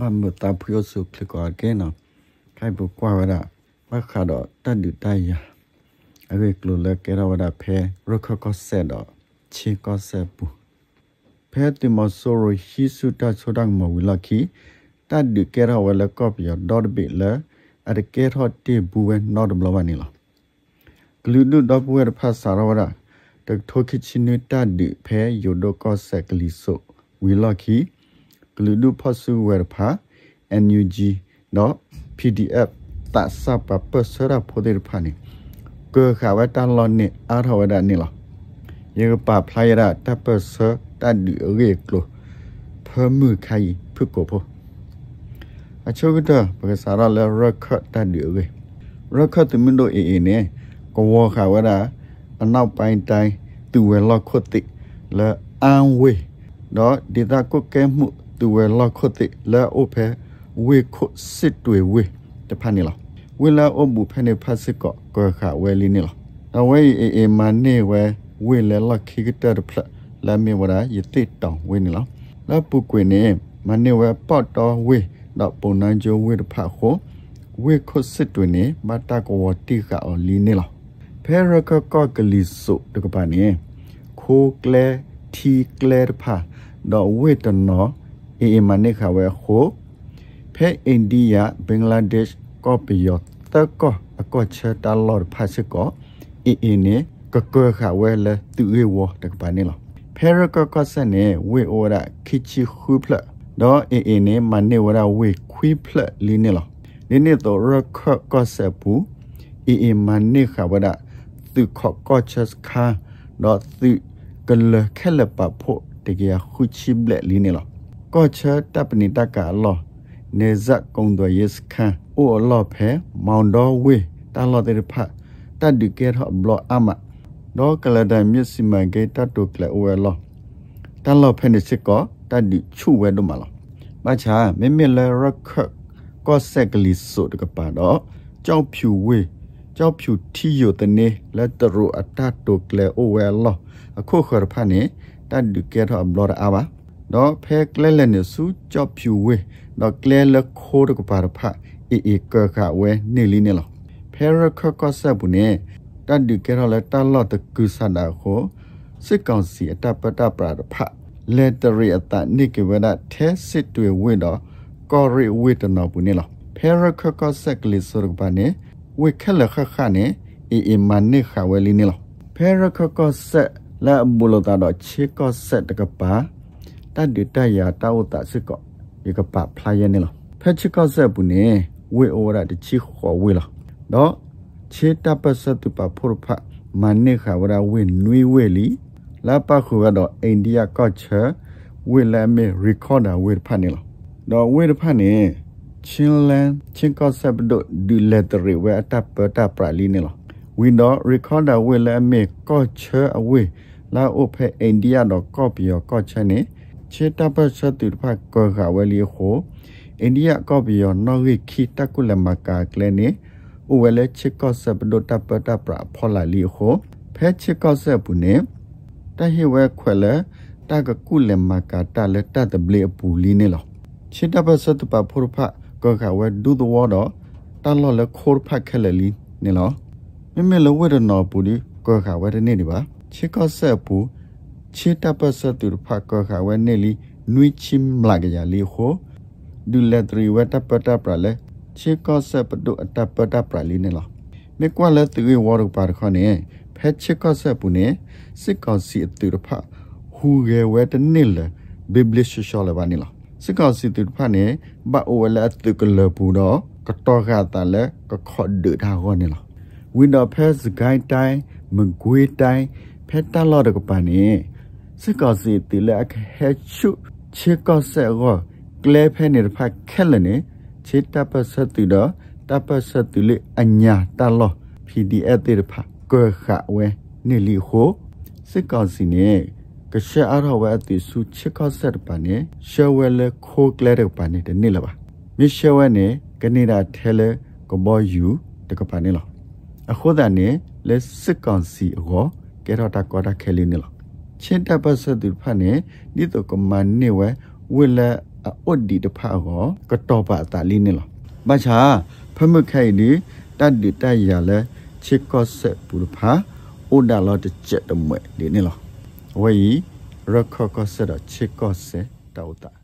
ဘမ်မတာဖျောစုခလကောကဲနော်ခိုင်ဘကွာဝရဘခါတော့တတ်တူတိုင်ရအဲ့ကလလကဲရဝဒဖဲရခကောဆက်တော့ချေကောဆက်ပူဖဲတိမဆိုရဟိစုတဆိုဒံမဝလခီတတ်တူကဲရဝလကောပြဒေါ်ဘီလာအရကဲထော့တေဘူးဝဲနော်ဒမလဝနီလားဂလူနုတော့ပွဲဖတ်စာရဝဒတထိုခိချင်းနွတတ်တူဖဲယိုဒိုကောဆက်ကလီဆိုဝီလခီဂလူလူဖတ်စုဝဲဖာ NUG နော် PDF ตัสะปะเปสระโพเดรพานิเกอขาวตันลอนนี่อาทวดานี่หรอเยกปาพลายระตะเปสะตะดือเรกลเพิ่มมือใครพึกโกพอအချို့ကတော့ပကစားရလဲရခတ်တန်ဒီဝေရခတ်တမင်းတို့အေအေနဲ့ကဝခါဝရအနောက်ပိုင်းတိုင်းသူဝဲလောက်ခွတ်တိလဲအန်ဝေတော့ဒေတာကုတ်ကဲမှုသူဝဲလောက်ခွတ်တိလဲအိုဖဲဝေခွတ်စစ်တွေဝေတဖန်နေလားဝေလာအိုဘူးဖဲနေဖတ်စစ်ကောကောခဝဲလီနေလားအဝဲအေအေမနေဝဲဝေလဲလောက်ခိကတဲ့ဖလက်လာမေဝရာယတိတောင်ဝေနေလားလာပုကွေနေမနေဝဲပေါတော်ဝေတော့ပုံနိုင်ကျိုးဝေတဖတ်ခိုဝေခွတ်စစ်တွေနေမတာကောတိကအော်လီနေလားဖဲရကကောကလီဆိုတကပါနေခိုးကလဲထီကလဲတဖတ်တော့ဝေတနော် AA manika we ho phe India Bangladesh copy yo ta ko ko che ta lor pha se ko AA ne ko ko kha we le tu ge wo ta pa ne lo phe ro ko ko se ne we ora kichi hu pla do AA ne mane ora we khui pla li ne lo ni ne to ro ko ko se pu AA mane kha wa da tu kho ko che kha do tu ကလခဲလပဖို့တကယ်ခုချိဘလက်လီနေလားကော့ချာတပ်ပနိတကလောနေဇက်ကုံတော်ယစ်ခန်အိုလော့ဖဲမောင်တော်ဝေတန်လော့တေဖတ်တတ်ဒီကဲဟဘလော့အမတော့ကလဒန်မြစ်စီမံကိတတ်တုကလဝဲလော့တန်လော့ဖဲနေစစ်ကောတတ်ဒီချူဝဲတို့မလော့မချာမင်းမလဲရခတ်ကော့ဆက်ကလီဆိုတကပါတော့ကြောက်ဖြူဝေကြောက်ဖြူထီယိုတနေလက်တရူအတတ်တုကလအိုဝဲလော့အခုခရဖာနေတတ်ဒီကဲဟဘလော့အဘာတော့ဖဲကလဲလဲနေစုကြော့ဖြူဝဲတော့ကလဲလခိုးတကပါရဖအေအေကကဝဲနေလီနေလောဖဲရခကဆပ်ဘူးနေတတ်ဒီကဲရလဲတလော့တကုဆန္ဒခိုစစ်ကောင်စီအတပတပရဖလက်တရီအတနိကေဝဒထဲစစ်တွေဝင့်တော့ကော်ရီဝေတနော်ဘူးနေလောဖဲရခကဆက်ကလေးစရကပါနေဝေခက်လခခနဲ့အေအေမန်နေခဝဲလီနေလောဖဲရခကဆက်လက်ဘူလတာတော့ချေကဆက်တကပါတတ်တူတတ်ရတာဝတစစ်ကောရကပဖလာရနေလားဖက်ချစ်ကောဆက်ဘူးနေဝေအိုရတချီခေါ်ဝေလားတော့ချေတပစတူပဖုရဖမနေခဝရဝေနွေဝေလီလာပခုကတော့အိန္ဒိယကောချာဝေလမေရီကော်ဒါဝေဖနေလားတော့ဝေဖနေချင်းလန်ချင်းကောဆက်ဘဒိုဒူလက်တရီဝေအတပတပရာလီနေလား Windows Recorder ဝေလမေကောချာအဝေလာအိုဖဲအိန္ဒိယတော့ကော့ပီယောကော့ချန်နေเชตาเปสตุภาคกขาวลีโคอินเดียก็บิยอนนอริคิตะกุลมากาเกลเนอุเวเลชิกอสปดตปตปราพอลาลีโคเพชิกอสปุเนตะเฮเวขวเลตะกกุลมากาตะเลตะตะเบลปูลีเนลอเชตาเปสตุปาพุรภะกขาวดูตวอดอตะลอเลโครภะเคลลีเนลอမမေလဝဲရနော်ပူဒီကောခါဝဲတဲ့နေဒီပါချစ်ကောဆက်ပူချီတပတ်စတူဖကခဝဲနေလီနွိချင်းလာကရလီခိုဒူလက်ထရီဝတပတပရလေချီကောဆပတုအတပတပရလီနေလားမေကွာလက်သွေဝရပါခနဲ့ဖက်ချီကောဆပူနေစစ်ကောစီအတူဖဟူရဲဝဲတနေလေဘိဘလစ်ရှောလဘာနေလားစစ်ကောစီတူဖနဲ့ဘအိုဝလက်တူကလပူတော့ကတော်ခတာလေကခော့ဒူတာဟောနေလားဝင်းဒိုဖက်စဂိုင်းတိုင်းမကွေးတိုင်းဖက်တလာတော့ကပနေစကောစီတီလက်ဟက်ချုချေကောဆက်ရောကလဲဖဲနေဖက်ခဲလနေချေတပစတိတော့တပစတိလေအညာတလော PDF တေဖကောခဝဲနေလီခိုစကောစီနေကရှအရဟဝဲအတိစုချေကောဆက်ပါနေရှဝဲလေခိုကလဲတော့ပါနေတဲ့နေလပါမြရှဝဲနေကနေဒါထဲလေကဘောယူတကပါနေလောအခုတန်နေလက်စကောစီရောကဲတော့တကောတာခဲလေးနေလောချင်းတပ်ပတ်ဆက်သူဖတ်နေနိတကမန်နေဝဲဝဲလာအုတ်ဒီတဖာကိုကတော်ပါတာလီနေလားဘာချာဖမခိုင်ဒီတတ်ဒီတရလဲချစ်ကော့ဆက်ပူဖာဥဒါလောတချက်တမွဲဒီနေလားဝဲရခခဆက်တော့ချစ်ကော့ဆက်တောက်တာ